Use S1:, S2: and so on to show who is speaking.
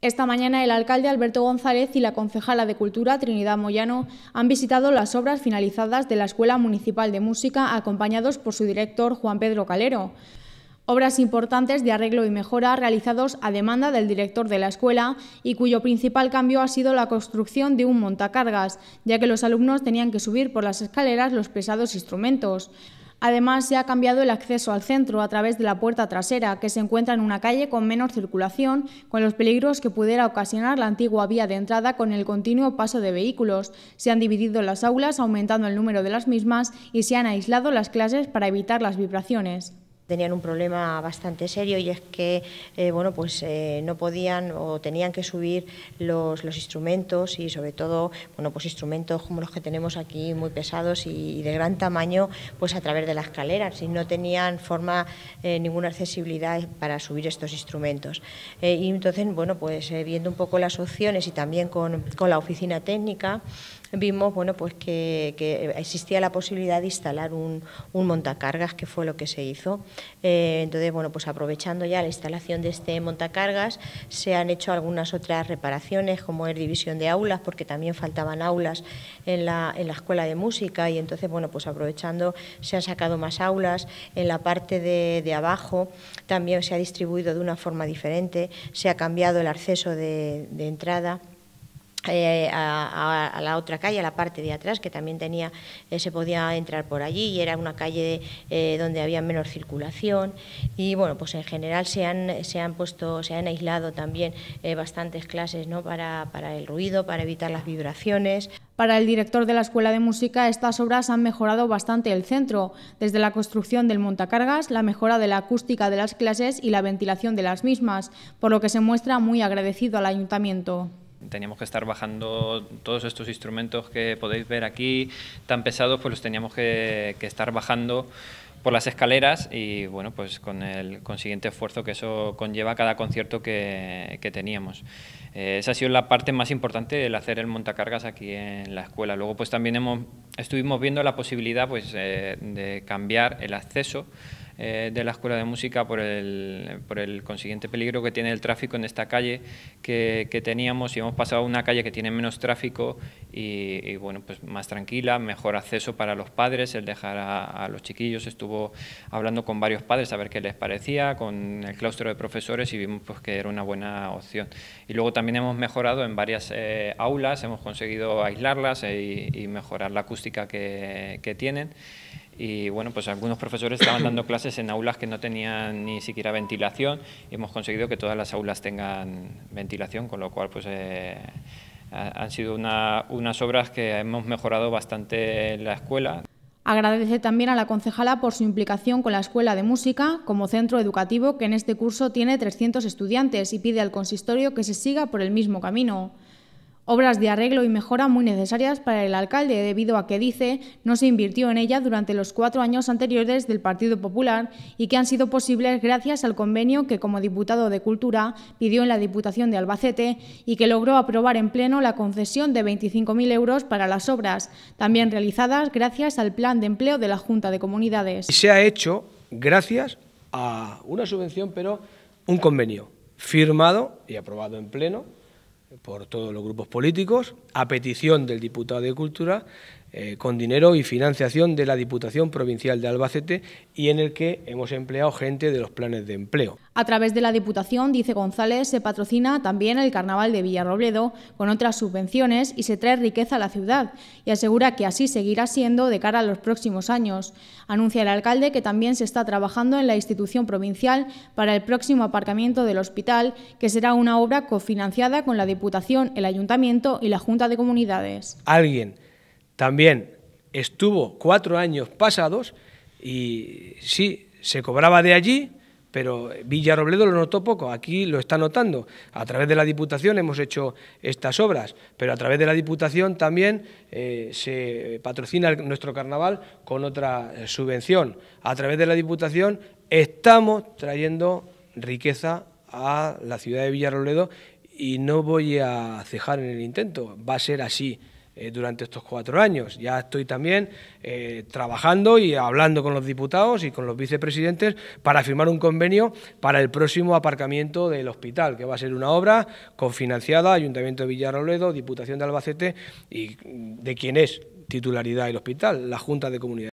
S1: Esta mañana el alcalde Alberto González y la concejala de Cultura Trinidad Moyano han visitado las obras finalizadas de la Escuela Municipal de Música acompañados por su director Juan Pedro Calero. Obras importantes de arreglo y mejora realizados a demanda del director de la escuela y cuyo principal cambio ha sido la construcción de un montacargas, ya que los alumnos tenían que subir por las escaleras los pesados instrumentos. Además, se ha cambiado el acceso al centro a través de la puerta trasera, que se encuentra en una calle con menor circulación, con los peligros que pudiera ocasionar la antigua vía de entrada con el continuo paso de vehículos. Se han dividido las aulas, aumentando el número de las mismas, y se han aislado las clases para evitar las vibraciones
S2: tenían un problema bastante serio y es que eh, bueno pues eh, no podían o tenían que subir los, instrumentos y sobre todo bueno pues instrumentos como los que tenemos aquí muy pesados y, de gran tamaño pues a través de la escalera si no tenían forma eh, ninguna accesibilidad para subir estos instrumentos y entonces bueno pues viendo un poco las opciones y también con, con la oficina técnica vimos bueno, pues que, existía la posibilidad de instalar un, montacargas, que fue lo que se hizo. Eh, entonces, bueno, pues aprovechando ya la instalación de este montacargas, se han hecho algunas otras reparaciones, como es división de aulas, porque también faltaban aulas en la, en la escuela de música, y entonces, bueno, pues aprovechando, se han sacado más aulas. En la parte de, abajo también se ha distribuido de una forma diferente, se ha cambiado el acceso de entrada eh, a, la otra calle, a la parte de atrás, que también tenía, eh, se podía entrar por allí y era una calle eh, donde había menor circulación. Y bueno, pues en general se han, puesto, se han aislado también bastantes clases ¿no? para el ruido, para evitar las vibraciones.
S1: Para el director de la Escuela de Música, estas obras han mejorado bastante el centro, desde la construcción del montacargas, la mejora de la acústica de las clases y la ventilación de las mismas, por lo que se muestra muy agradecido al ayuntamiento
S3: teníamos que estar bajando todos estos instrumentos que podéis ver aquí, tan pesados, pues los teníamos que, estar bajando por las escaleras y bueno, pues con el consiguiente esfuerzo que eso conlleva cada concierto que, que teníamos. Eh, esa ha sido la parte más importante, del hacer el montacargas aquí en la escuela. Luego pues también hemos, estuvimos viendo la posibilidad pues, eh, de cambiar el acceso eh, de la Escuela de Música por el, consiguiente peligro que tiene el tráfico en esta calle que, teníamos y hemos pasado a una calle que tiene menos tráfico y, bueno, pues más tranquila, mejor acceso para los padres, el dejar a, los chiquillos, estuvo hablando con varios padres a ver qué les parecía, con el claustro de profesores y vimos pues, que era una buena opción. Y luego también hemos mejorado en varias eh, aulas, hemos conseguido aislarlas eh, y, mejorar la acústica que, que tienen y bueno, pues algunos profesores estaban dando clases en aulas que no tenían ni siquiera ventilación y hemos conseguido que todas las aulas tengan ventilación, con lo cual pues eh, han sido unas obras que hemos mejorado bastante la escuela.
S1: Agradece también a la concejala por su implicación con la Escuela de Música como centro educativo que en este curso tiene 300 estudiantes y pide al consistorio que se siga por el mismo camino obras de arreglo y mejora muy necesarias para el alcalde debido a que dice no se invirtió en ella durante los cuatro años anteriores del Partido Popular y que han sido posibles gracias al convenio que como diputado de Cultura pidió en la Diputación de Albacete y que logró aprobar en pleno la concesión de 25.000 euros para las obras, también realizadas gracias al plan de empleo de la Junta de Comunidades. y
S4: Se ha hecho gracias a una subvención, pero un convenio firmado y aprobado en pleno por todos los grupos políticos, a petición del diputado de Cultura eh, con dinero y financiación de la Diputación Provincial de Albacete y en el que hemos empleado gente de los planes de empleo.
S1: A través de la Diputación, dice González, se patrocina también el Carnaval de Villarrobledo con otras subvenciones y se trae riqueza a la ciudad y asegura que así seguirá siendo de cara a los próximos años. Anuncia el alcalde que también se está trabajando en la institución provincial para el próximo aparcamiento del hospital, que será una obra cofinanciada con la Diputación, el Ayuntamiento y la Junta de Comunidades.
S4: Alguien también estuvo cuatro años pasados y sí, se cobraba de allí, pero Villarrobledo lo notó poco, aquí lo está notando. A través de la Diputación hemos hecho estas obras, pero a través de la Diputación también eh, se patrocina nuestro carnaval con otra subvención. A través de la Diputación estamos trayendo riqueza a la ciudad de Villarrobledo y no voy a cejar en el intento, va a ser así. Eh, durante estos cuatro años. Ya estoy también eh, trabajando y hablando con los diputados y con los vicepresidentes para firmar un convenio para el próximo aparcamiento del hospital, que va a ser una obra cofinanciada, Ayuntamiento de Villarroledo, Diputación de Albacete y de quien es titularidad el hospital, la Junta de Comunidad.